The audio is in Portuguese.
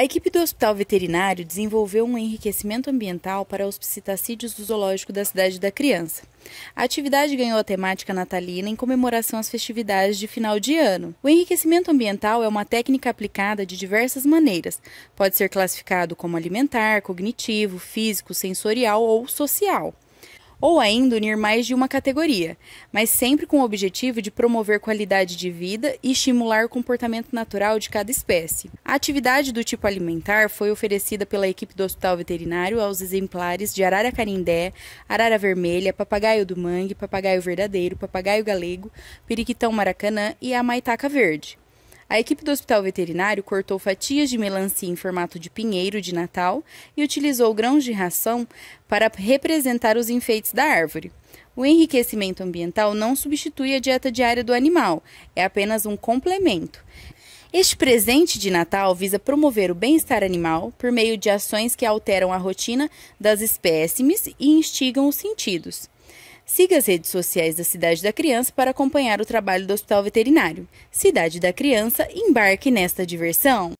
A equipe do Hospital Veterinário desenvolveu um enriquecimento ambiental para os psitacídeos do Zoológico da Cidade da Criança. A atividade ganhou a temática natalina em comemoração às festividades de final de ano. O enriquecimento ambiental é uma técnica aplicada de diversas maneiras. Pode ser classificado como alimentar, cognitivo, físico, sensorial ou social ou ainda unir mais de uma categoria, mas sempre com o objetivo de promover qualidade de vida e estimular o comportamento natural de cada espécie. A atividade do tipo alimentar foi oferecida pela equipe do Hospital Veterinário aos exemplares de arara carindé, arara vermelha, papagaio do mangue, papagaio verdadeiro, papagaio galego, periquitão maracanã e a maitaca verde. A equipe do hospital veterinário cortou fatias de melancia em formato de pinheiro de Natal e utilizou grãos de ração para representar os enfeites da árvore. O enriquecimento ambiental não substitui a dieta diária do animal, é apenas um complemento. Este presente de Natal visa promover o bem-estar animal por meio de ações que alteram a rotina das espécimes e instigam os sentidos. Siga as redes sociais da Cidade da Criança para acompanhar o trabalho do Hospital Veterinário. Cidade da Criança, embarque nesta diversão!